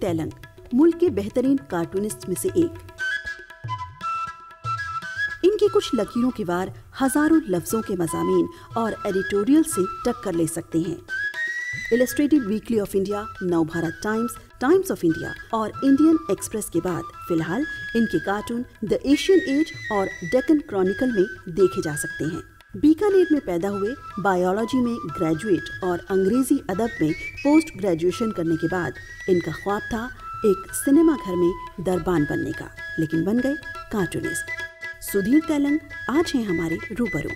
तैलंग मुल्क के बेहतरीन कार्टूनिस्ट में से एक इनकी कुछ लकीरों के वार हजारों लफ्जों के मजामी और एडिटोरियल से टक्कर ले सकते हैं Illustrated weekly of India Nav Bharat Times Times of India और इंडियन एक्सप्रेस के बाद फिलहाल इनके कार्टून द एशियन एज और डेकन क्रॉनिकल में देखे जा सकते हैं बीकानेर में पैदा हुए बायोलॉजी में ग्रेजुएट और अंग्रेजी अदब में पोस्ट ग्रेजुएशन करने के बाद इनका ख्वाब था एक सिनेमा घर में दरबान बनने का लेकिन बन गए कार्टूनिस्ट सुधीर तेलंग आज हैं हमारे रूबरू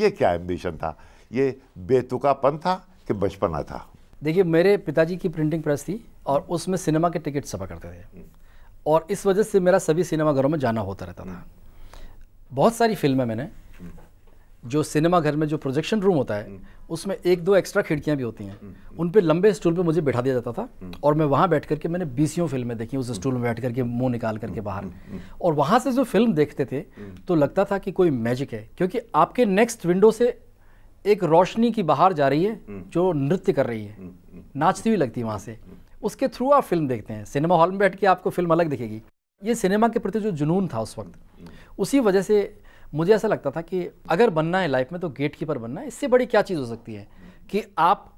ये क्या एम्बिशन था ये बेतुकापन था कि बचपना था देखिए मेरे पिताजी की प्रिंटिंग प्रेस थी और उसमें सिनेमा के टिकट सफा करते थे और इस वजह से मेरा सभी सिनेमा घरों में जाना होता रहता था बहुत सारी फिल्में मैंने हम्म। जो सिनेमा घर में जो प्रोजेक्शन रूम होता है हम्म। उसमें एक दो एक्स्ट्रा खिड़कियाँ भी होती हैं हम्म। उन पर लंबे स्टूल पे मुझे बैठा दिया जाता था और मैं वहाँ बैठ करके मैंने बीसियों फिल्में देखी उस स्टूल में बैठ करके मुंह निकाल करके बाहर और वहाँ से जो फिल्म देखते थे तो लगता था कि कोई मैजिक है क्योंकि आपके नेक्स्ट विंडो से एक रोशनी की बाहर जा रही है जो नृत्य कर रही है नाचती हुई लगती है वहाँ से उसके थ्रू आप फिल्म देखते हैं सिनेमा हॉल में बैठ के आपको फिल्म अलग दिखेगी ये सिनेमा के प्रति जो जुनून था उस वक्त उसी वजह से मुझे ऐसा लगता था कि अगर बनना है लाइफ में तो गेट कीपर बनना है इससे बड़ी क्या चीज़ हो सकती है कि आप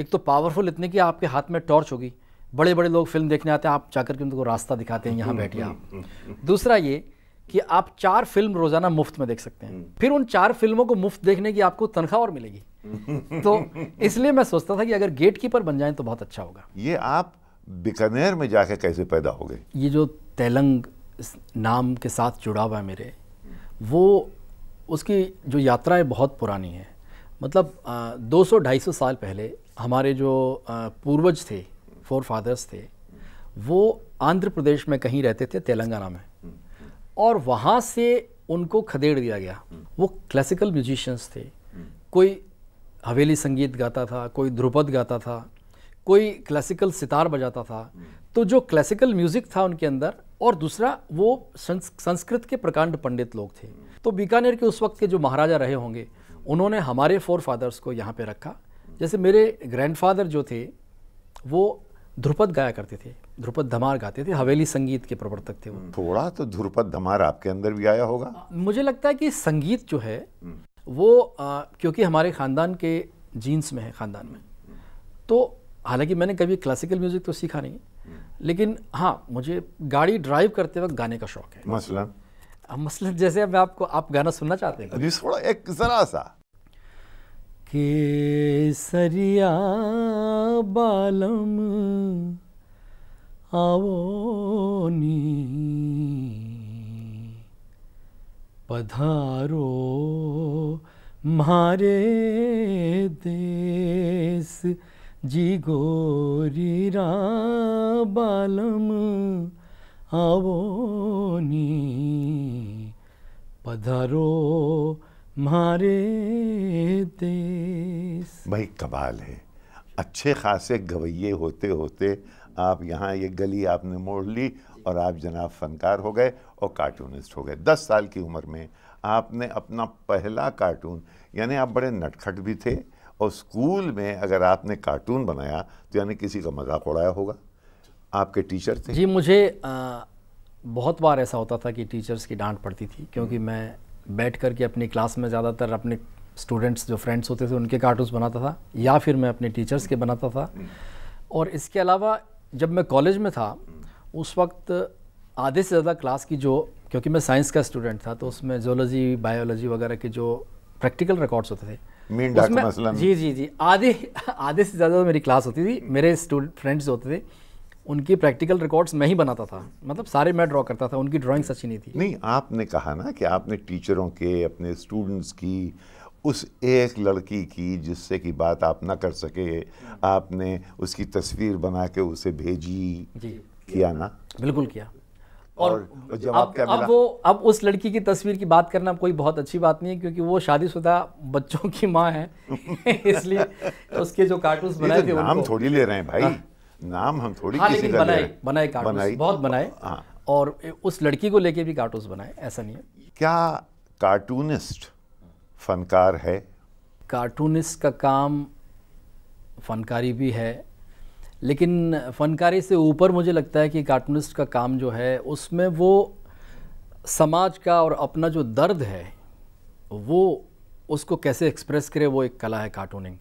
एक तो पावरफुल इतने कि आपके हाथ में टॉर्च होगी बड़े बड़े लोग फिल्म देखने आते हैं आप जाकर के उनको रास्ता दिखाते हैं यहाँ बैठिए आप दूसरा ये कि आप चार फिल्म रोजाना मुफ्त में देख सकते हैं फिर उन चार फिल्मों को मुफ्त देखने की आपको तनख्वाह और मिलेगी तो इसलिए मैं सोचता था कि अगर गेट कीपर बन जाए तो बहुत अच्छा होगा ये आप बीकानेर में जाके कैसे पैदा हो गए ये जो तेलंग इस नाम के साथ जुड़ा हुआ है मेरे वो उसकी जो यात्रा है बहुत पुरानी है मतलब दो सौ ढाई सौ साल पहले हमारे जो पूर्वज थे फोर फादर्स थे वो आंध्र प्रदेश में कहीं रहते थे तेलंगाना में और वहाँ से उनको खदेड़ दिया गया वो क्लासिकल म्यूजिशंस थे कोई हवेली संगीत गाता था कोई ध्रुपद गाता था कोई क्लासिकल सितार बजाता था तो जो क्लासिकल म्यूज़िक था उनके अंदर और दूसरा वो संस्कृत के प्रकांड पंडित लोग थे तो बीकानेर के उस वक्त के जो महाराजा रहे होंगे उन्होंने हमारे फोर फादर्स को यहाँ पे रखा जैसे मेरे ग्रैंडफादर जो थे वो ध्रुपद गाया करते थे ध्रुपद धमार गाते थे हवेली संगीत के प्रवर्तक थे वो हम्म। थोड़ा तो ध्रुपद धमार आपके अंदर भी आया होगा मुझे लगता है कि संगीत जो है हम्म। वो आ, क्योंकि हमारे ख़ानदान के जीन्स में है ख़ानदान में तो हालांकि मैंने कभी क्लासिकल म्यूज़िक तो सीखा नहीं लेकिन हाँ मुझे गाड़ी ड्राइव करते वक्त गाने का शौक है मसलन मसलन जैसे मैं आपको आप गाना सुनना चाहते हैं अभी थोड़ा एक जरा सा के सरिया बालम नी पधारो मारे देश जी गोरी रा आवो नी पधारो मारे देश भाई कबाल है अच्छे खासे गवैये होते होते आप यहाँ ये गली आपने मोड़ ली और आप जनाब फनकार हो गए और कार्टूनिस्ट हो गए दस साल की उम्र में आपने अपना पहला कार्टून यानी आप बड़े नटखट भी थे और स्कूल में अगर आपने कार्टून बनाया तो यानी किसी का मजाक उड़ाया होगा आपके टीचर थे जी मुझे आ, बहुत बार ऐसा होता था कि टीचर्स की डांट पड़ती थी क्योंकि हम्म। मैं बैठ कर के अपनी क्लास में ज़्यादातर अपने स्टूडेंट्स जो फ्रेंड्स होते थे उनके कार्टून्स बनाता था या फिर मैं अपने टीचर्स के बनाता था हम्म। और इसके अलावा जब मैं कॉलेज में था हम्म। उस वक्त आधे से ज़्यादा क्लास की जो क्योंकि मैं साइंस का स्टूडेंट था तो उसमें जोलॉजी बायोलॉजी वगैरह के जो प्रैक्टिकल रिकॉर्ड्स होते थे मीन डॉक्टर मसलन जी जी जी आधे आधे से ज़्यादा मेरी क्लास होती थी मेरे स्टूडेंट फ्रेंड्स होते थे उनकी प्रैक्टिकल रिकॉर्ड्स मैं ही बनाता था मतलब सारे मैं ड्रॉ करता था उनकी ड्राइंग्स अच्छी नहीं थी नहीं आपने कहा ना कि आपने टीचरों के अपने स्टूडेंट्स की उस एक लड़की की जिससे की बात आप ना कर सके आपने उसकी तस्वीर बना के उसे भेजी किया ना बिल्कुल किया और, और जब अब, अब वो अब उस लड़की की तस्वीर की बात करना कोई बहुत अच्छी बात नहीं है क्योंकि वो शादीशुदा बच्चों की माँ है इसलिए उसके जो कार्टून तो बनाए थे नाम थोड़ी ले रहे हैं भाई हाँ। नाम हम थोड़ी हाँ, किसी का बनाए बनाए कार्टून बहुत बनाए हाँ। और उस लड़की को लेके भी कार्टून बनाए ऐसा नहीं है क्या कार्टूनिस्ट फनकार है कार्टूनिस्ट का काम फनकारी भी है लेकिन फनकारी से ऊपर मुझे लगता है कि कार्टूनिस्ट का काम जो है उसमें वो समाज का और अपना जो दर्द है वो उसको कैसे एक्सप्रेस करे वो एक कला है कार्टूनिंग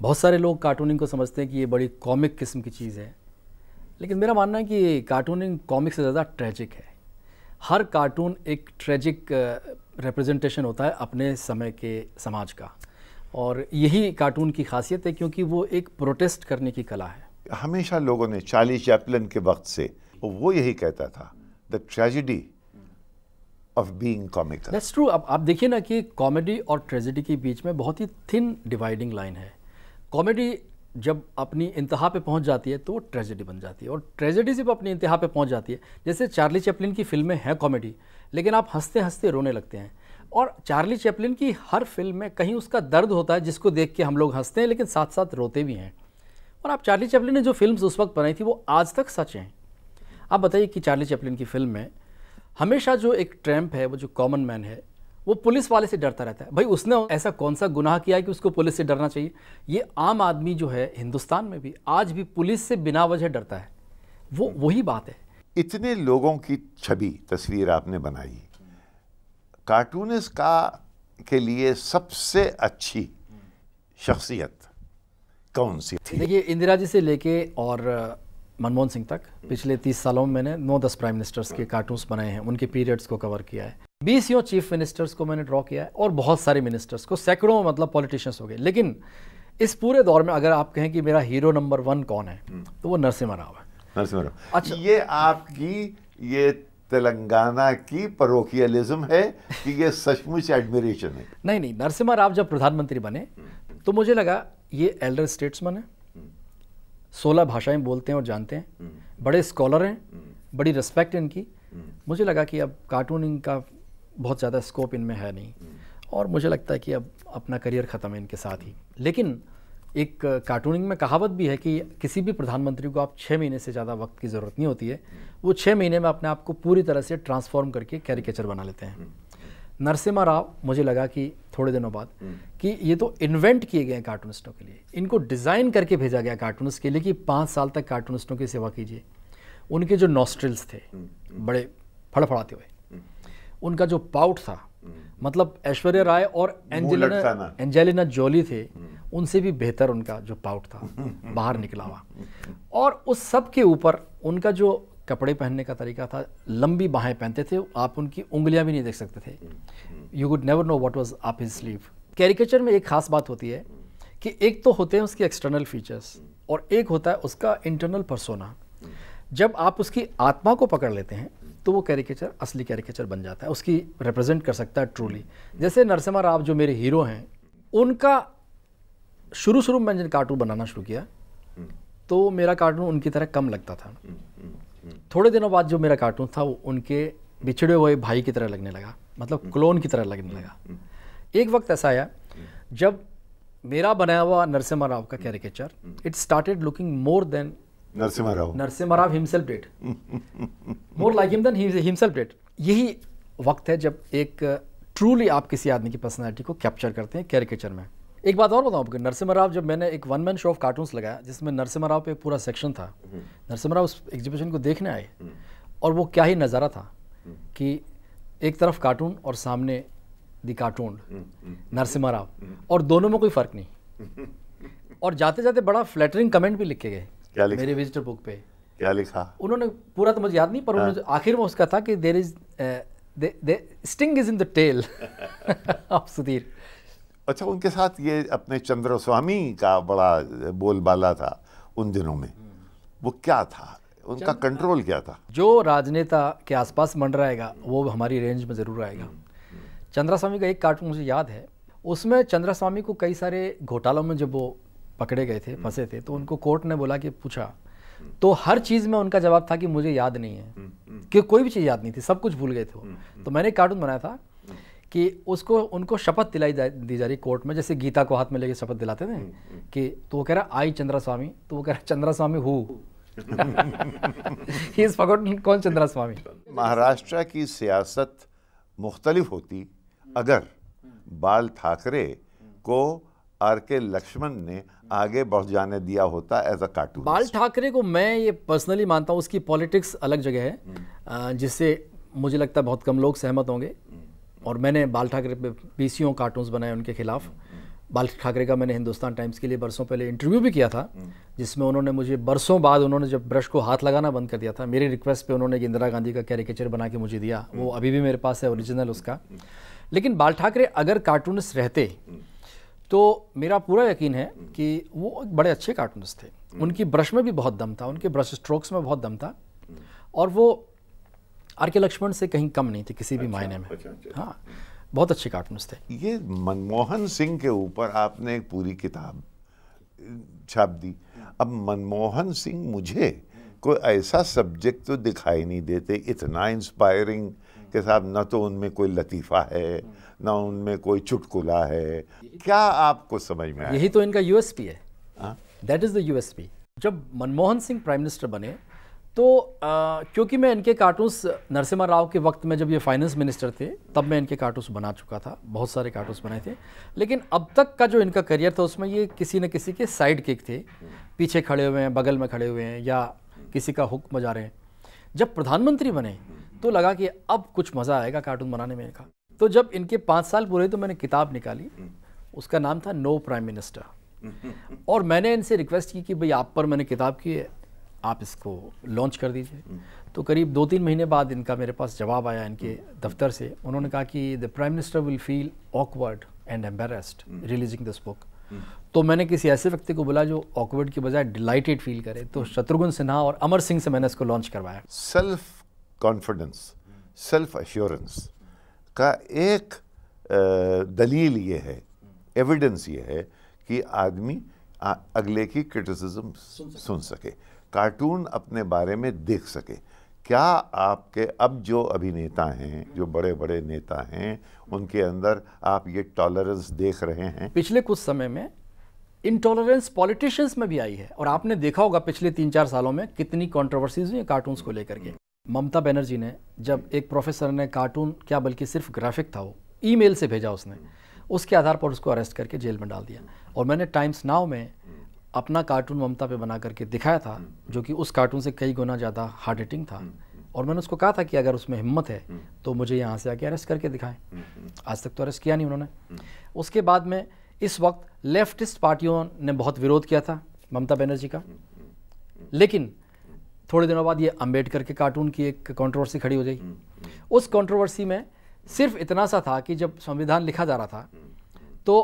बहुत सारे लोग कार्टूनिंग को समझते हैं कि ये बड़ी कॉमिक किस्म की चीज़ है लेकिन मेरा मानना है कि कार्टूनिंग कॉमिक से ज़्यादा ट्रेजिक है हर कार्टून एक ट्रेजिक रिप्रेजेंटेशन होता है अपने समय के समाज का और यही कार्टून की खासियत है क्योंकि वो एक प्रोटेस्ट करने की कला है हमेशा लोगों ने चार्ली चैपलिन के वक्त से वो यही कहता था the tragedy of being comical that's true अब आप देखिए ना कि कॉमेडी और ट्रेजिडी के बीच में बहुत ही थिन डिवाइडिंग लाइन है कॉमेडी जब अपनी इंतहा पे पहुंच जाती है तो वो ट्रेजेडी बन जाती है और ट्रेजेडी जब अपनी इंतहा पे पहुंच जाती है जैसे चार्ली चैपलिन की फिल्में हैं कॉमेडी लेकिन आप हंसते हंसते रोने लगते हैं और चार्ली चैपलिन की हर फिल्म में कहीं उसका दर्द होता है जिसको देख के हम लोग हंसते हैं लेकिन साथ साथ रोते भी हैं और आप चार्ली चैपलिन ने जो फिल्म उस वक्त बनाई थी वो आज तक सच हैं आप बताइए कि चार्ली चैपलिन की फिल्म में हमेशा जो एक ट्रैम्प है वो जो कॉमन मैन है वो पुलिस वाले से डरता रहता है भाई उसने ऐसा कौन सा गुनाह किया है कि उसको पुलिस से डरना चाहिए ये आम आदमी जो है हिंदुस्तान में भी आज भी पुलिस से बिना वजह डरता है वो वही बात है इतने लोगों की छवि तस्वीर आपने बनाई कार्टूनिस्ट का के लिए सबसे अच्छी शख्सियत कौन सी थी देखिए इंदिरा जी से लेके और मनमोहन सिंह तक पिछले तीस सालों में मैंने नौ दस प्राइम मिनिस्टर्स के कार्टून्स बनाए हैं उनके पीरियड्स को कवर किया है बीस यो चीफ मिनिस्टर्स को मैंने ड्रॉ किया है और बहुत सारे मिनिस्टर्स को सैकड़ों मतलब पॉलिटिशियंस हो गए लेकिन इस पूरे दौर में अगर आप कहें कि मेरा हीरो नंबर वन कौन है हम्म। तो वो नरसिम्हा राव है नरसिम्हा राव अच्छा ये आपकी ये तेलंगाना की परोखियलिज्म है कि ये सचमुच एडमिरेशन है नहीं नहीं नरसिम्हा राव जब प्रधानमंत्री बने हम्म। तो मुझे लगा ये एल्डर स्टेट्समैन है सोलह भाषाएं बोलते हैं और जानते हैं बड़े स्कॉलर हैं बड़ी रिस्पेक्ट इनकी मुझे लगा कि अब कार्टूनिंग का बहुत ज़्यादा स्कोप इनमें है नहीं और मुझे लगता है कि अब अपना करियर ख़त्म है इनके साथ ही लेकिन एक कार्टूनिंग में कहावत भी है कि किसी भी प्रधानमंत्री को आप छः महीने से ज़्यादा वक्त की ज़रूरत नहीं होती है वो छः महीने में अपने आप को पूरी तरह से ट्रांसफॉर्म करके कैरिकेचर बना लेते हैं नरसिम्हा राव मुझे लगा कि थोड़े दिनों बाद हम्म। कि ये तो इन्वेंट किए गए कार्टूनिस्टों के लिए इनको डिज़ाइन करके भेजा गया कार्टूनिस्ट के लिए कि पाँच साल तक कार्टूनिस्टों की सेवा कीजिए उनके जो नॉस्ट्रिल्स थे हम्म, हम्म। बड़े फड़फड़ाते हुए उनका जो पाउट था मतलब ऐश्वर्या राय और एंजेलिना एंजेलिना जोली थे उनसे भी बेहतर उनका जो पाउट था बाहर निकला हुआ और उस सब के ऊपर उनका जो कपड़े पहनने का तरीका था लंबी बाहें पहनते थे आप उनकी उंगलियां भी नहीं देख सकते थे you would never know what was up his sleeve caricature में एक खास बात होती है कि एक तो होते हैं उसके एक्सटर्नल फीचर्स और एक होता है उसका इंटरनल परसोना जब आप उसकी आत्मा को पकड़ लेते हैं तो वो कैरिकेचर असली कैरिकेचर बन जाता है उसकी रिप्रेजेंट कर सकता है ट्रूली जैसे नरसिम्हा राव जो मेरे हीरो हैं उनका शुरू शुरू में मैंने कार्टून बनाना शुरू किया तो मेरा कार्टून उनकी तरह कम लगता था थोड़े दिनों बाद जो मेरा कार्टून था वो उनके बिछड़े हुए भाई की तरह लगने लगा मतलब क्लोन हम्म। की तरह लगने हम्म। लगा हम्म। एक वक्त ऐसा आया जब मेरा बनाया हुआ नरसिम्हा राव का caricature it started looking more than Narasimha Rao Narasimha Rao himself that more like him than himself that यही वक्त है जब एक ट्रूली uh, आप किसी आदमी की पर्सनैलिटी को कैप्चर करते हैं कैरिकेचर में एक बात और बताऊँ नरसिम्हा राव जब मैंने एक one man show of cartoons लगाया जिसमें नरसिम्हा राव पे एक पूरा सेक्शन था हम्म। नरसिम्हा राव उस एग्जीबिशन को देखने आए हम्म। और वो क्या ही नज़ारा था हम्म। कि एक तरफ कार्टून और सामने दी कार्टून नरसिम्हा राव और दोनों में कोई फ़र्क नहीं और जाते जाते बड़ा फ्लैटरिंग कमेंट भी लिखे गए मेरे विजिटर बुक पे क्या लिखा उन्होंने पूरा तो मुझे याद नहीं पर हाँ। उन्होंने आखिर में उसका था कि there is sting is in the tail of Sudhir अच्छा उनके साथ ये अपने चंद्र स्वामी का बड़ा बोलबाला था उन दिनों में वो क्या था उनका कंट्रोल क्या था जो राजनेता के आसपास मंडराएगा वो हमारी रेंज में ज़रूर आएगा चंद्रास्वामी का एक कार्टून मुझे याद है उसमें चंद्रास्वामी को कई सारे घोटालों में जब वो पकड़े गए थे फंसे थे तो उनको कोर्ट ने बोला कि पूछा तो हर चीज़ में उनका जवाब था कि मुझे याद नहीं है हम्म, हम्म। कि कोई भी चीज़ याद नहीं थी सब कुछ भूल गए थे वो हम्म, तो मैंने एक कार्टून बनाया था कि उसको उनको शपथ दिलाई दी जा रही कोर्ट में जैसे गीता को हाथ में लेके शपथ दिलाते थे हम्म, हम्म। कि तो वो कह रहा आई चंद्रा स्वामी तो वो कह रहा चंद्रा स्वामी हु कौन चंद्रा स्वामी महाराष्ट्र की सियासत मुख्तलिफ होती अगर बाल ठाकरे को आर के लक्ष्मण ने आगे बढ़ जाने दिया होता एज अ कार्टून बाल ठाकरे को मैं ये पर्सनली मानता हूँ उसकी पॉलिटिक्स अलग जगह है हम्म। जिससे मुझे लगता है बहुत कम लोग सहमत होंगे और मैंने बाल ठाकरे पे बीसियों कार्टून्स बनाए उनके खिलाफ बाल ठाकरे का मैंने हिंदुस्तान टाइम्स के लिए बरसों पहले इंटरव्यू भी किया था जिसमें उन्होंने मुझे बरसों बाद उन्होंने जब ब्रश को हाथ लगाना बंद कर दिया था मेरी रिक्वेस्ट पे उन्होंने इंदिरा गांधी का कैरिकेचर बना के मुझे दिया वो अभी भी मेरे पास है ओरिजिनल उसका लेकिन बाल ठाकरे अगर कार्टूनिस्ट रहते तो मेरा पूरा यकीन है कि वो बड़े अच्छे कार्टूनिस्ट थे उनकी ब्रश में भी बहुत दम था उनके ब्रश स्ट्रोक्स में बहुत दम था और वो आर के लक्ष्मण से कहीं कम नहीं थे किसी भी अच्छा, मायने में अच्छा, अच्छा, हाँ बहुत अच्छे कार्टूनिस्ट थे ये मनमोहन सिंह के ऊपर आपने एक पूरी किताब छाप दी अब मनमोहन सिंह मुझे कोई ऐसा सब्जेक्ट तो दिखाई नहीं देते इतना इंस्पायरिंग के साथ ना तो उनमें कोई लतीफ़ा है ना उनमें कोई चुटकुला है क्या आपको समझ में आया यही तो इनका यूएसपी है दैट इज़ द यूएसपी जब मनमोहन सिंह प्राइम मिनिस्टर बने तो आ, क्योंकि मैं इनके कार्टून्स नरसिम्हा राव के वक्त में जब ये फाइनेंस मिनिस्टर थे तब मैं इनके कार्टून्स बना चुका था बहुत सारे कार्टून्स बनाए थे लेकिन अब तक का जो इनका करियर था उसमें ये किसी न किसी के साइड किक थे पीछे खड़े हुए हैं बगल में खड़े हुए हैं या किसी का हुक्म बजा रहे हैं जब प्रधानमंत्री बने तो लगा कि अब कुछ मज़ा आएगा कार्टून बनाने में इनका तो जब इनके पाँच साल पूरे तो मैंने किताब निकाली उसका नाम था नो प्राइम मिनिस्टर और मैंने इनसे रिक्वेस्ट की कि भाई आप पर मैंने किताब की है आप इसको लॉन्च कर दीजिए तो करीब दो तीन महीने बाद इनका मेरे पास जवाब आया इनके दफ्तर से उन्होंने कहा कि the prime minister will feel awkward and embarrassed releasing this book तो मैंने किसी ऐसे व्यक्ति को बोला जो ऑकवर्ड की बजाय डिलाइटेड फील करे तो शत्रुघ्न सिन्हा और अमर सिंह से मैंने इसको लॉन्च करवाया सेल्फ कॉन्फिडेंस सेल्फ एश्योरेंस का एक दलील ये है एविडेंस ये है कि आदमी अगले की क्रिटिसिज्म सुन सके कार्टून अपने बारे में देख सके क्या आपके अब जो अभिनेता हैं जो बड़े बड़े नेता हैं उनके अंदर आप ये टॉलरेंस देख रहे हैं पिछले कुछ समय में इंटॉलरेंस पॉलिटिशियंस में भी आई है और आपने देखा होगा पिछले तीन चार सालों में कितनी कॉन्ट्रोवर्सीज हुई कार्टून को लेकर के ममता बनर्जी ने जब एक प्रोफेसर ने कार्टून क्या बल्कि सिर्फ ग्राफिक था वो ईमेल से भेजा उसने उसके आधार पर उसको अरेस्ट करके जेल में डाल दिया और मैंने टाइम्स नाव में अपना कार्टून ममता पे बना करके दिखाया था जो कि उस कार्टून से कई गुना ज़्यादा हार्ड हिटिंग था और मैंने उसको कहा था कि अगर उसमें हिम्मत है तो मुझे यहाँ से आके अरेस्ट करके दिखाएं आज तक तो अरेस्ट किया नहीं उन्होंने उसके बाद में इस वक्त लेफ्टिस्ट पार्टियों ने बहुत विरोध किया था ममता बनर्जी का लेकिन थोड़े दिनों बाद ये अम्बेडकर के कार्टून की एक कॉन्ट्रोवर्सी खड़ी हो गई उस कॉन्ट्रोवर्सी में सिर्फ इतना सा था कि जब संविधान लिखा जा रहा था तो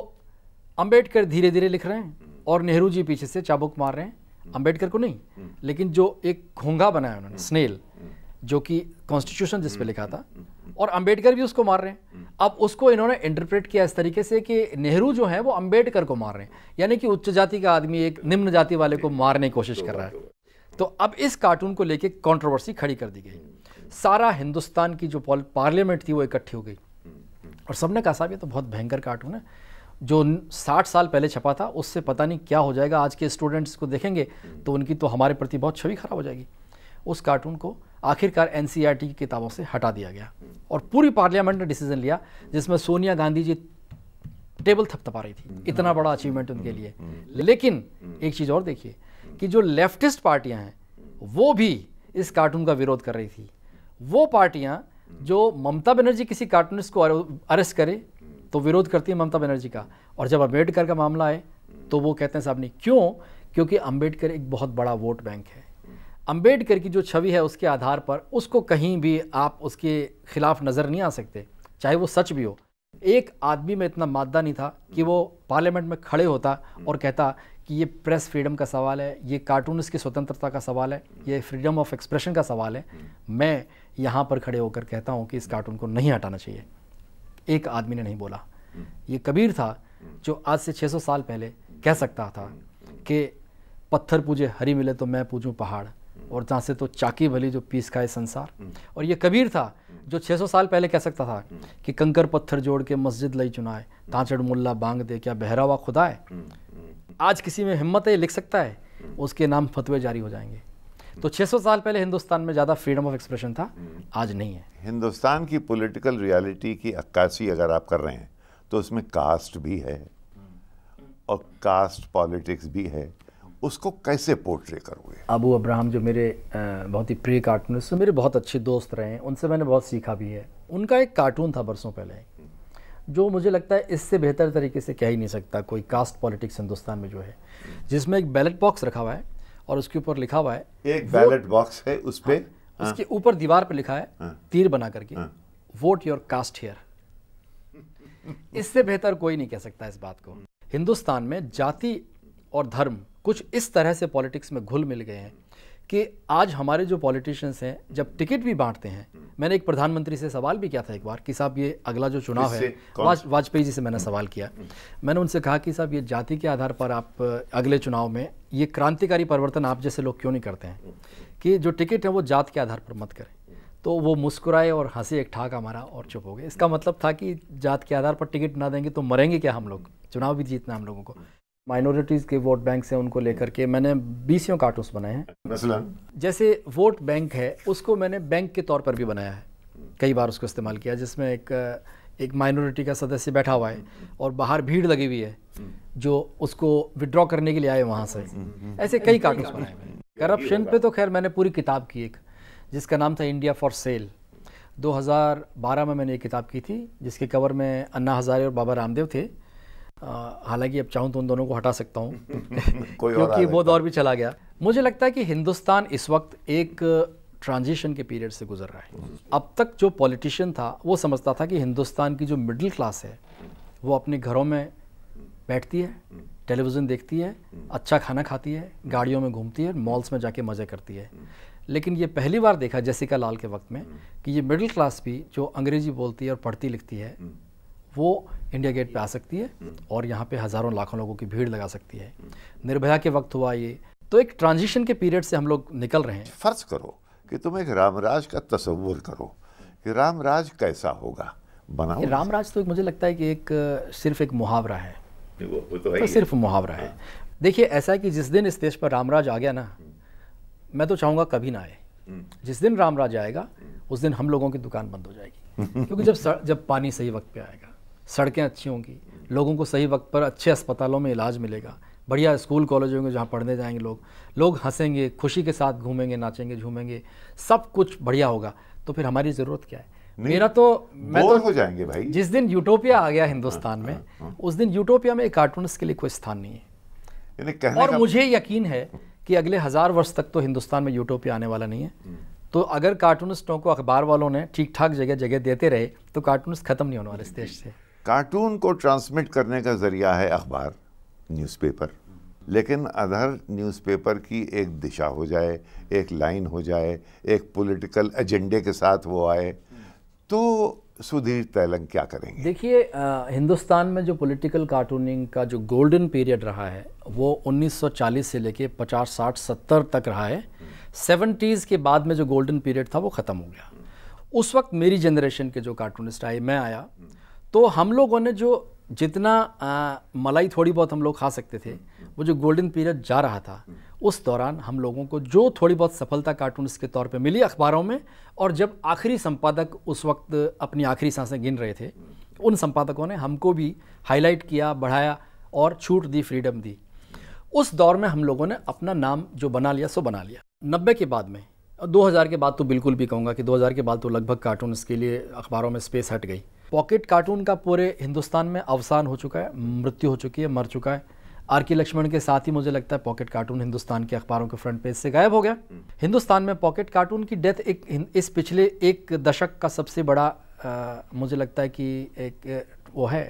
अम्बेडकर धीरे धीरे लिख रहे हैं और नेहरू जी पीछे से चाबुक मार रहे हैं अंबेडकर को नहीं लेकिन जो एक घोंगा बनाया उन्होंने हम्म। स्नेल हम्म। जो कि कॉन्स्टिट्यूशन जिसपे लिखा हम्म, था और अंबेडकर भी उसको मार रहे हैं अब उसको इन्होंने इंटरप्रेट किया इस तरीके से कि नेहरू जो है वो अंबेडकर को मार रहे हैं यानी कि उच्च जाति का आदमी एक निम्न जाति वाले को मारने की कोशिश तो कर रहा तो है तो अब इस कार्टून को लेके कंट्रोवर्सी खड़ी कर दी गई सारा हिंदुस्तान की जो पार्लियामेंट थी वो इकट्ठी हो गई और सबने कहा साहब ये तो बहुत भयंकर कार्टून है जो 60 साल पहले छपा था उससे पता नहीं क्या हो जाएगा आज के स्टूडेंट्स को देखेंगे तो उनकी तो हमारे प्रति बहुत छवि खराब हो जाएगी उस कार्टून को आखिरकार एन e की किताबों से हटा दिया गया और पूरी पार्लियामेंट ने डिसीजन लिया जिसमें सोनिया गांधी जी टेबल थपथपा रही थी इतना बड़ा अचीवमेंट उनके लिए लेकिन एक चीज़ और देखिए कि जो लेफ्टिस्ट पार्टियां हैं वो भी इस कार्टून का विरोध कर रही थी वो पार्टियां जो ममता बनर्जी किसी कार्टूनिस्ट को अरेस्ट करे तो विरोध करती है ममता बनर्जी का और जब अम्बेडकर का मामला आए तो वो कहते हैं साहब नहीं क्यों क्योंकि अम्बेडकर एक बहुत बड़ा वोट बैंक है अम्बेडकर की जो छवि है उसके आधार पर उसको कहीं भी आप उसके खिलाफ नज़र नहीं आ सकते चाहे वो सच भी हो एक आदमी में इतना मादा नहीं था कि वो पार्लियामेंट में खड़े होता और कहता कि ये प्रेस फ्रीडम का सवाल है ये कार्टूनिस्ट की स्वतंत्रता का सवाल है ये फ्रीडम ऑफ एक्सप्रेशन का सवाल है मैं यहाँ पर खड़े होकर कहता हूँ कि इस कार्टून को नहीं हटाना चाहिए एक आदमी ने नहीं बोला हम्म। ये कबीर था हम्म। जो आज से 600 साल पहले कह सकता था हम्म। कि पत्थर पूजे हरी मिले तो मैं पूजूं पहाड़ और जहाँ से तो चाकी भली जो पीस खाए संसार और ये कबीर था जो 600 साल पहले कह सकता था कि कंकर पत्थर जोड़ के मस्जिद लई चुनाए ताँचड़ मुल्ला बांग दे क्या बहरावा खुदाए आज किसी में हिम्मत है लिख सकता है उसके नाम फतवे जारी हो जाएंगे तो 600 साल पहले हिंदुस्तान में ज़्यादा फ्रीडम ऑफ एक्सप्रेशन था हम्म। आज नहीं है हिंदुस्तान की पॉलिटिकल रियलिटी की अक्कासी अगर आप कर रहे हैं तो उसमें कास्ट भी है और कास्ट पॉलिटिक्स भी है उसको कैसे पोर्ट्रे करोगे अबू अब्राहम जो मेरे बहुत ही प्रिय कार्टूनिस्ट मेरे बहुत अच्छे दोस्त रहे हैं उनसे मैंने बहुत सीखा भी है उनका एक कार्टून था बरसों पहले जो मुझे लगता है इससे बेहतर तरीके से कह ही नहीं सकता कोई कास्ट पॉलिटिक्स हिंदुस्तान में जो है जिसमें एक बैलेट बॉक्स रखा हुआ है और उसके ऊपर लिखा हुआ है एक बैलेट बॉक्स है उस पर हाँ, हाँ, उसके ऊपर दीवार पर लिखा है हाँ, तीर बना करके वोट योर कास्ट हेयर इससे बेहतर कोई नहीं कह सकता इस बात को हिंदुस्तान में जाति और धर्म कुछ इस तरह से पॉलिटिक्स में घुल मिल गए हैं कि आज हमारे जो पॉलिटिशियंस हैं जब टिकट भी बांटते हैं हम्म। मैंने एक प्रधानमंत्री से सवाल भी किया था एक बार कि साहब ये अगला जो चुनाव है वाज, वाजपेयी जी से मैंने सवाल किया हम्म। मैंने उनसे कहा कि साहब ये जाति के आधार पर आप अगले चुनाव में ये क्रांतिकारी परिवर्तन आप जैसे लोग क्यों नहीं करते हैं हम्म। कि जो टिकट है वो जात के आधार पर मत करें तो वो मुस्कुराए और हंसे एक ठाक हमारा और चुप हो गए इसका मतलब था कि जात के आधार पर टिकट ना देंगे तो मरेंगे क्या हम लोग चुनाव भी जीतना हम लोगों को माइनॉरिटीज़ के वोट बैंक से उनको लेकर के मैंने बीसियों कार्टूस बनाए हैं मसलन जैसे वोट बैंक है उसको मैंने बैंक के तौर पर भी बनाया है कई बार उसको इस्तेमाल किया जिसमें एक एक माइनॉरिटी का सदस्य बैठा हुआ है और बाहर भीड़ लगी हुई है जो उसको विड्रॉ करने के लिए आए वहाँ से ऐसे कई कार्टून्स बनाए हैं करप्शन पे तो खैर मैंने पूरी किताब की एक जिसका नाम था इंडिया फॉर सेल 2012 में मैंने एक किताब की थी जिसके कवर में अन्ना हज़ारे और बाबा रामदेव थे हालांकि अब चाहूँ तो उन दोनों को हटा सकता हूँ क्योंकि वो दौर भी चला गया मुझे लगता है कि हिंदुस्तान इस वक्त एक ट्रांजिशन के पीरियड से गुजर रहा है अब तक जो पॉलिटिशियन था वो समझता था कि हिंदुस्तान की जो मिडिल क्लास है वो अपने घरों में बैठती है टेलीविज़न देखती है अच्छा खाना खाती है गाड़ियों में घूमती है मॉल्स में जाके मज़े करती है लेकिन ये पहली बार देखा जैसिका लाल के वक्त में कि ये मिडिल क्लास भी जो अंग्रेज़ी बोलती है और पढ़ती लिखती है वो इंडिया गेट पे आ सकती है और यहाँ पे हज़ारों लाखों लोगों की भीड़ लगा सकती है निर्भया के वक्त हुआ ये तो एक ट्रांजिशन के पीरियड से हम लोग निकल रहे हैं फ़र्ज करो कि तुम एक रामराज का तस्वुर करो कि रामराज कैसा होगा बनाओ रामराज तो मुझे लगता है कि एक सिर्फ एक मुहावरा है वो, वो तो, तो सिर्फ मुहावरा है हाँ। देखिए ऐसा है कि जिस दिन इस देश पर रामराज आ गया ना हम्म। मैं तो चाहूंगा कभी ना आए हम्म। जिस दिन रामराज आएगा हम्म। उस दिन हम लोगों की दुकान बंद हो जाएगी क्योंकि जब जब पानी सही वक्त पे आएगा सड़कें अच्छी होंगी लोगों को सही वक्त पर अच्छे अस्पतालों में इलाज मिलेगा बढ़िया स्कूल कॉलेज होंगे जहाँ पढ़ने जाएंगे लोग लोग हंसेंगे खुशी के साथ घूमेंगे नाचेंगे झूमेंगे सब कुछ बढ़िया होगा तो फिर हमारी ज़रूरत क्या है मेरा तो मैं तो हो जाएंगे भाई जिस दिन यूटोपिया आ गया हिंदुस्तान हाँ, में हाँ, हाँ। उस दिन यूटोपिया में कार्टूनिस्ट के लिए कोई स्थान नहीं है और मुझे यकीन है कि अगले हज़ार वर्ष तक तो हिंदुस्तान में यूटोपिया आने वाला नहीं है हम्म। तो अगर कार्टूनिस्टों को अखबार वालों ने ठीक ठाक जगह जगह देते रहे तो कार्टूनिस्ट खत्म नहीं होने वाले इस देश से कार्टून को ट्रांसमिट करने का ज़रिया है अखबार न्यूज़पेपर लेकिन अधर न्यूज़पेपर की एक दिशा हो जाए एक लाइन हो जाए एक पॉलिटिकल एजेंडे के साथ वो आए तो सुधीर तैलंग क्या करेंगे देखिए हिंदुस्तान में जो पॉलिटिकल कार्टूनिंग का जो गोल्डन पीरियड रहा है वो 1940 से लेके 50 60 70 तक रहा है सेवेंटीज़ के बाद में जो गोल्डन पीरियड था वो ख़त्म हो गया उस वक्त मेरी जनरेशन के जो कार्टूनिस्ट आए मैं आया तो हम लोगों ने जो जितना आ, मलाई थोड़ी बहुत हम लोग खा सकते थे वो जो गोल्डन पीरियड जा रहा था उस दौरान हम लोगों को जो थोड़ी बहुत सफलता कार्टून के तौर पे मिली अखबारों में और जब आखिरी संपादक उस वक्त अपनी आखिरी सांसें गिन रहे थे उन संपादकों ने हमको भी हाईलाइट किया बढ़ाया और छूट दी फ्रीडम दी उस दौर में हम लोगों ने अपना नाम जो बना लिया सो बना लिया नब्बे के बाद में दो के बाद तो बिल्कुल भी कहूँगा कि दो के बाद तो लगभग कार्टून के लिए अखबारों में स्पेस हट गई पॉकेट कार्टून का पूरे हिंदुस्तान में अवसान हो चुका है मृत्यु हो चुकी है मर चुका है आर के लक्ष्मण के साथ ही मुझे लगता है पॉकेट कार्टून हिंदुस्तान के अखबारों के फ्रंट पेज से गायब हो गया हम्म। हिंदुस्तान में पॉकेट कार्टून की डेथ एक इस पिछले एक दशक का सबसे बड़ा आ, मुझे लगता है कि एक वो है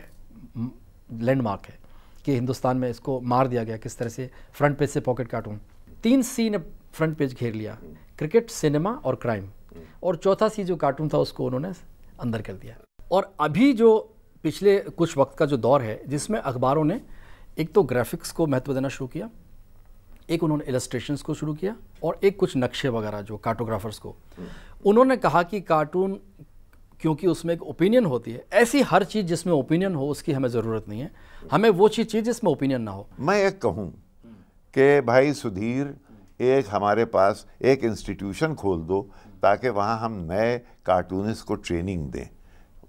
लैंडमार्क है कि हिंदुस्तान में इसको मार दिया गया किस तरह से फ्रंट पेज से पॉकेट कार्टून तीन सी ने फ्रंट पेज घेर लिया हम्म। क्रिकेट सिनेमा और क्राइम हम्म। और चौथा सी जो कार्टून था उसको उन्होंने अंदर कर दिया और अभी जो पिछले कुछ वक्त का जो दौर है जिसमें अखबारों ने एक तो ग्राफिक्स को महत्व देना शुरू किया एक उन्होंने इलस्ट्रेशंस को शुरू किया और एक कुछ नक्शे वगैरह जो कार्टोग्राफर्स को उन्होंने कहा कि कार्टून क्योंकि उसमें एक ओपिनियन होती है ऐसी हर चीज़ जिसमें ओपिनियन हो उसकी हमें ज़रूरत नहीं है हमें वो चीज़ चीज़ जिसमें ओपिनियन ना हो मैं एक कहूँ कि भाई सुधीर एक हमारे पास एक इंस्टीट्यूशन खोल दो ताकि वहाँ हम नए कार्टूनिस्ट को ट्रेनिंग दें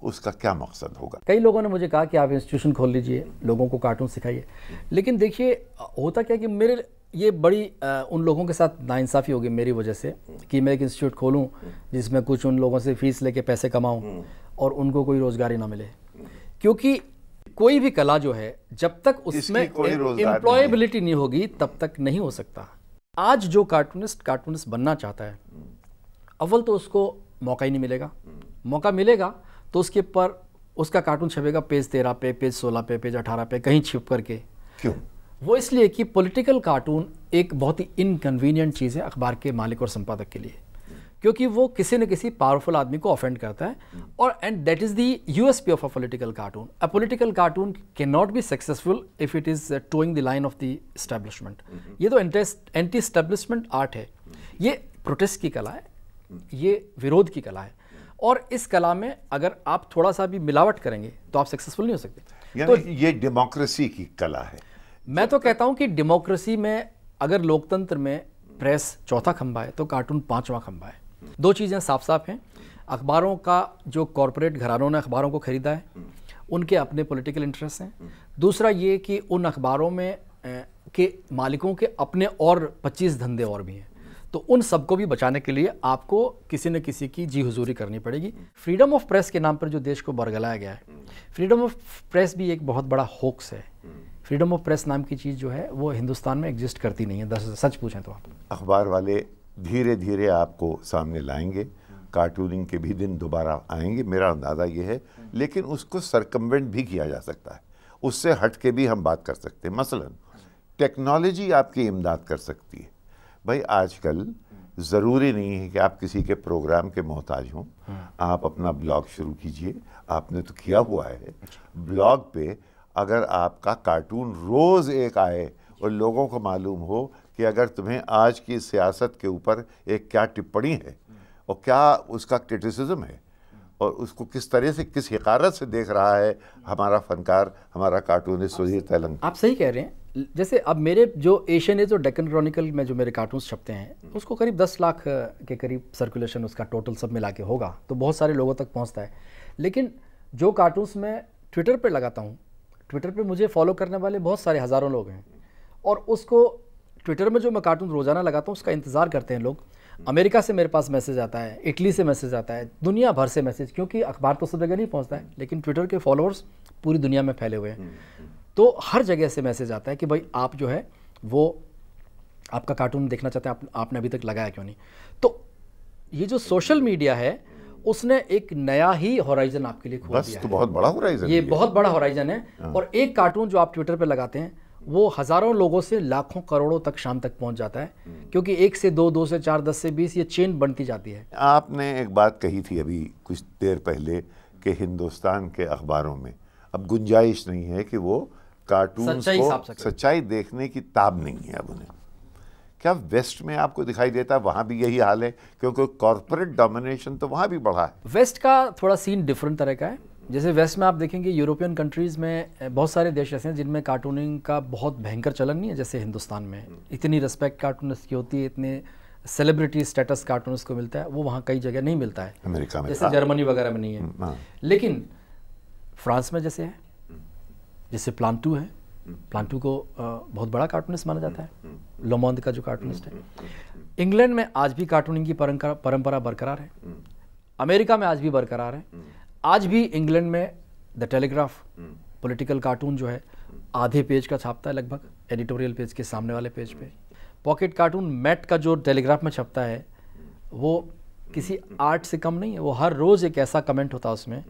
उसका क्या मकसद होगा कई लोगों ने मुझे कहा कि आप इंस्टीट्यूशन खोल लीजिए लोगों को कार्टून सिखाइए लेकिन देखिए होता क्या कि मेरे ये बड़ी आ, उन लोगों के साथ नाइंसाफ़ी होगी मेरी वजह से कि मैं एक इंस्टीट्यूट खोलूं जिसमें कुछ उन लोगों से फ़ीस लेके पैसे कमाऊं और उनको कोई रोज़गारी ना मिले क्योंकि कोई भी कला जो है जब तक उसमें एम्प्लॉयबिलिटी नहीं होगी तब तक नहीं हो सकता आज जो कार्टूनिस्ट कार्टूनिस्ट बनना चाहता है अव्वल तो उसको मौका ही नहीं मिलेगा मौका मिलेगा तो उसके पर उसका कार्टून छपेगा पेज तेरह पे पेज सोलह पे पेज अठारह पे कहीं छिप करके क्यों वो इसलिए कि पॉलिटिकल कार्टून एक बहुत ही इनकन्वीनियंट चीज़ है अखबार के मालिक और संपादक के लिए क्योंकि वो किसी न किसी पावरफुल आदमी को ऑफेंड करता है और and that is the U S P of a political cartoon a political cartoon can not be successful if it is toeing the line of the establishment ये तो एंटी इस्टेब्लिशमेंट आर्ट है ये protest की कला है ये विरोध की कला है और इस कला में अगर आप थोड़ा सा भी मिलावट करेंगे तो आप सक्सेसफुल नहीं हो सकते तो ये डेमोक्रेसी की कला है मैं तो कहता हूं कि डेमोक्रेसी में अगर लोकतंत्र में प्रेस चौथा खंभा है तो कार्टून पांचवा खंबा है दो चीज़ें साफ साफ हैं अखबारों का जो कॉरपोरेट घरानों ने अखबारों को ख़रीदा है उनके अपने पॉलिटिकल इंटरेस्ट हैं दूसरा ये कि उन अखबारों में के मालिकों के अपने और 25 धंधे और भी हैं तो उन सबको भी बचाने के लिए आपको किसी न किसी की जी हजूरी करनी पड़ेगी फ्रीडम ऑफ प्रेस के नाम पर जो देश को बरगलाया गया है फ्रीडम ऑफ प्रेस भी एक बहुत बड़ा होक्स है फ्रीडम ऑफ प्रेस नाम की चीज़ जो है वो हिंदुस्तान में एग्जिस्ट करती नहीं है सच पूछें तो आप अखबार वाले धीरे धीरे आपको सामने लाएंगे कार्टूनिंग के भी दिन दोबारा आएंगे मेरा अंदाज़ा ये है लेकिन उसको सरकमवेंट भी किया जा सकता है उससे हट के भी हम बात कर सकते हैं मसलन टेक्नोलॉजी आपकी इमदाद कर सकती है भाई आजकल ज़रूरी नहीं है कि आप किसी के प्रोग्राम के मोहताज हों हाँ। आप अपना ब्लॉग शुरू कीजिए आपने तो किया हुआ है अच्छा। ब्लॉग पे अगर आपका कार्टून रोज़ एक आए और लोगों को मालूम हो कि अगर तुम्हें आज की सियासत के ऊपर एक क्या टिप्पणी है और क्या उसका क्रिटिसिज्म है और उसको किस तरह से किस हकारत से देख रहा है हमारा फनकार हमारा कार्टूनिस्ट वजीर तेलंग आप सही कह रहे हैं जैसे अब मेरे जो एशियन एज और डेकन क्रॉनिकल में जो मेरे कार्टून छपते हैं उसको करीब दस लाख के करीब सर्कुलेशन उसका टोटल सब मिला के होगा तो बहुत सारे लोगों तक पहुंचता है लेकिन जो कार्टून्स मैं ट्विटर पर लगाता हूँ ट्विटर पर मुझे फॉलो करने वाले बहुत सारे हज़ारों लोग हैं और उसको ट्विटर में जो मैं कार्टून रोज़ाना लगाता हूँ उसका इंतज़ार करते हैं लोग अमेरिका से मेरे पास मैसेज आता है इटली से मैसेज आता है दुनिया भर से मैसेज क्योंकि अखबार तो सब जगह नहीं पहुँचता है लेकिन ट्विटर के फॉलोअर्स पूरी दुनिया में फैले हुए हैं तो हर जगह से मैसेज आता है कि भाई आप जो है वो आपका कार्टून देखना चाहते हैं आप, आपने अभी तक लगाया क्यों नहीं तो ये जो सोशल मीडिया है उसने एक नया ही होराइजन आपके लिए खोल दिया तो बहुत बड़ा होराइजन ये बहुत बड़ा होराइजन है हाँ। और एक कार्टून जो आप ट्विटर पर लगाते हैं वो हज़ारों लोगों से लाखों करोड़ों तक शाम तक पहुंच जाता है हम्म। क्योंकि एक से दो दो से चार दस से बीस ये चेन बनती जाती है आपने एक बात कही थी अभी कुछ देर पहले कि हिंदुस्तान के अखबारों में अब गुंजाइश नहीं है कि वो कार्टून को सच्चाई देखने की ताब नहीं है अब उन्हें क्या वेस्ट में आपको दिखाई देता है वहाँ भी यही हाल है क्योंकि कॉरपोरेट डोमिनेशन तो वहाँ भी बढ़ा है वेस्ट का थोड़ा सीन डिफरेंट तरह का है जैसे वेस्ट में आप देखेंगे यूरोपियन कंट्रीज़ में बहुत सारे देश ऐसे हैं जिनमें कार्टूनिंग का बहुत भयंकर चलन नहीं है जैसे हिंदुस्तान में इतनी रिस्पेक्ट कार्टूनिस्ट की होती है इतने सेलिब्रिटी स्टेटस कार्टूनिस्ट को मिलता है वो वहाँ कई जगह नहीं मिलता है अमेरिका में जैसे जर्मनी वगैरह में नहीं है हाँ। लेकिन फ्रांस में जैसे है जैसे प्लान टू है प्लान टू को बहुत बड़ा कार्टूनिस्ट माना जाता है लोमोंद का जो कार्टूनिस्ट है इंग्लैंड में आज भी कार्टूनिंग की परंपरा परंपरा बरकरार है अमेरिका में आज भी बरकरार है आज भी इंग्लैंड में द टेलीग्राफ पॉलिटिकल कार्टून जो है आधे पेज का छापता है लगभग एडिटोरियल पेज के सामने वाले पेज पे पॉकेट कार्टून मैट का जो टेलीग्राफ में छपता है वो किसी आर्ट से कम नहीं है वो हर रोज़ एक ऐसा कमेंट होता है उसमें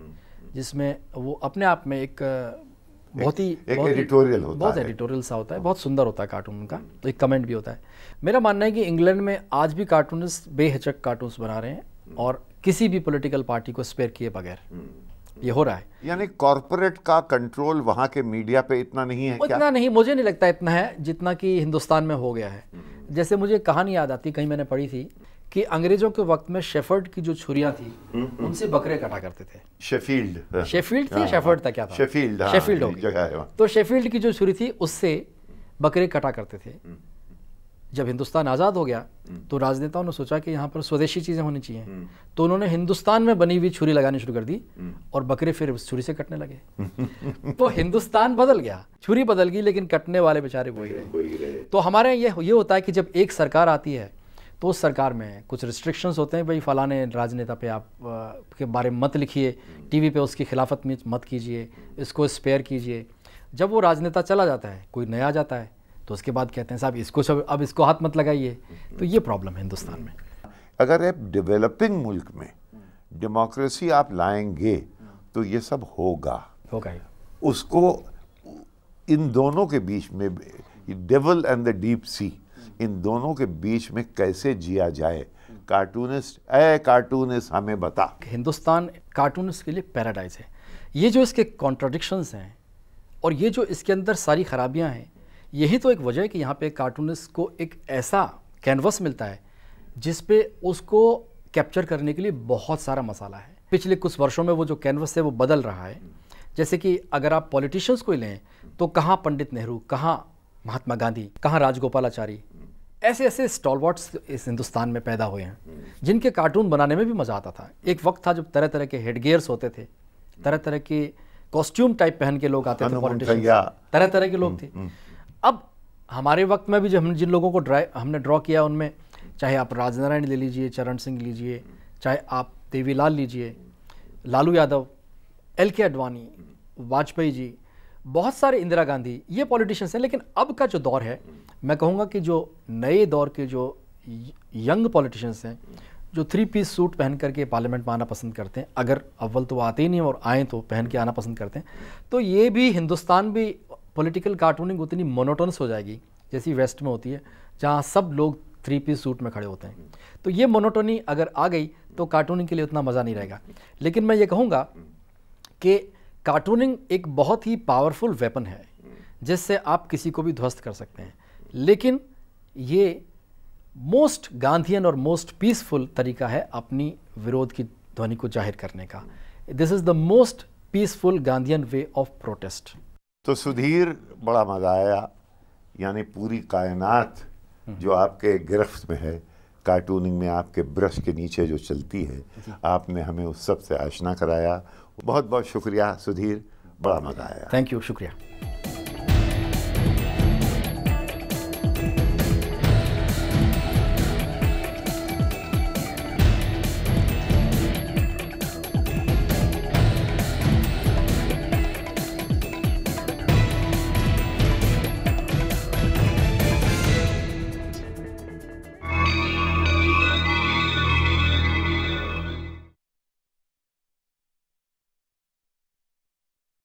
जिसमें वो अपने आप में एक बहुत ही एक एडिटोरियल होता बहुत एडिटोरियल सा होता है बहुत सुंदर होता है कार्टून का तो एक कमेंट भी होता है मेरा मानना है कि इंग्लैंड में आज भी कार्टूनिस्ट बेहचक कार्टून बना रहे हैं और किसी भी पॉलिटिकल पार्टी को स्पेयर किए बगैर हम्म। ये हो रहा है यानी कॉरपोरेट का कंट्रोल वहाँ के मीडिया पे इतना नहीं है क्या? इतना नहीं मुझे नहीं लगता इतना है जितना कि हिंदुस्तान में हो गया है हम्म। जैसे मुझे कहानी याद आती कहीं मैंने पढ़ी थी कि अंग्रेजों के वक्त में शेफर्ड की जो छुरियां थी हम्म, हम्म। उनसे बकरे कटा करते थे शेफील्ड हाँ। शेफील्ड थी हाँ, शेफर्ड हाँ। था क्या था शेफील्ड शेफील्ड हो जगह तो शेफील्ड की जो छुरी थी उससे बकरे कटा करते थे हम्म। जब हिंदुस्तान आज़ाद हो गया तो राजनेताओं ने सोचा कि यहाँ पर स्वदेशी चीज़ें होनी चाहिए तो उन्होंने हिंदुस्तान में बनी हुई छुरी लगानी शुरू कर दी और बकरे फिर उस छुरी से कटने लगे तो हिंदुस्तान बदल गया छुरी बदल गई लेकिन कटने वाले बेचारे वही रहे तो हमारे ये, ये होता है कि जब एक सरकार आती है तो उस सरकार में कुछ रिस्ट्रिक्शंस होते हैं भाई फलाने राजनेता पे आप आ, के बारे में मत लिखिए टीवी पे उसकी खिलाफत में मत कीजिए इसको स्पेयर कीजिए जब वो राजनेता चला जाता है कोई नया जाता है तो उसके बाद कहते हैं साहब इसको सब अब इसको हाथ मत लगाइए तो ये प्रॉब्लम है हिंदुस्तान में अगर आप डेवलपिंग मुल्क में डेमोक्रेसी आप लाएंगे तो ये सब होगा होगा उसको इन दोनों के बीच में devil and the deep sea इन दोनों के बीच में कैसे जिया जाए कार्टूनिस्ट ए कार्टूनिस्ट हमें बता हिंदुस्तान कार्टूनिस्ट के लिए पैराडाइज है ये जो इसके कॉन्ट्रडिक्शंस हैं और ये जो इसके अंदर सारी खराबियां हैं यही तो एक वजह है कि यहाँ पे कार्टूनिस्ट को एक ऐसा कैनवस मिलता है जिस पे उसको कैप्चर करने के लिए बहुत सारा मसाला है पिछले कुछ वर्षों में वो जो कैनवस है वो बदल रहा है जैसे कि अगर आप पॉलिटिशियंस को लें तो कहाँ पंडित नेहरू कहाँ महात्मा गांधी कहाँ राजगोपालाचारी ऐसे ऐसे स्टॉलवर्ट्स इस हिंदुस्तान में पैदा हुए हैं जिनके कार्टून बनाने में भी मज़ा आता था एक वक्त था जब तरह तरह के हेडगेयर्स होते थे तरह तरह के कॉस्ट्यूम टाइप पहन के लोग आते थे पॉलिटिशियन तरह तरह के लोग हम्म, थे हम्म। अब हमारे वक्त में भी जब हम जिन लोगों को ड्रा हमने ड्रॉ किया उनमें चाहे आप राजनारायण ले लीजिए चरण सिंह लीजिए चाहे आप देवीलाल लीजिए लालू यादव एल के अडवाणी वाजपेयी जी बहुत सारे इंदिरा गांधी ये पॉलिटिशियंस हैं लेकिन अब का जो दौर है मैं कहूँगा कि जो नए दौर के जो यंग पॉलिटिशियंस हैं जो थ्री पीस सूट पहन करके पार्लियामेंट में आना पसंद करते हैं अगर अव्वल तो आते ही नहीं और आए तो पहन के आना पसंद करते हैं तो ये भी हिंदुस्तान भी पॉलिटिकल कार्टूनिंग उतनी मोनोटोनस हो जाएगी जैसी वेस्ट में होती है जहाँ सब लोग थ्री पीस सूट में खड़े होते हैं तो ये मोनोटोनी अगर आ गई तो कार्टूनिंग के लिए उतना मज़ा नहीं रहेगा लेकिन मैं ये कहूँगा कि कार्टूनिंग एक बहुत ही पावरफुल वेपन है जिससे आप किसी को भी ध्वस्त कर सकते हैं लेकिन ये मोस्ट गांधीयन और मोस्ट पीसफुल तरीका है अपनी विरोध की ध्वनि को जाहिर करने का this is the most peaceful Gandhian way of protest तो सुधीर बड़ा मज़ा आया यानी पूरी कायनात हम्म। जो आपके गिरफ्त में है कार्टूनिंग में आपके ब्रश के नीचे जो चलती है आपने हमें उस सब से आशना कराया बहुत बहुत शुक्रिया सुधीर बड़ा मज़ा आया थैंक यू शुक्रिया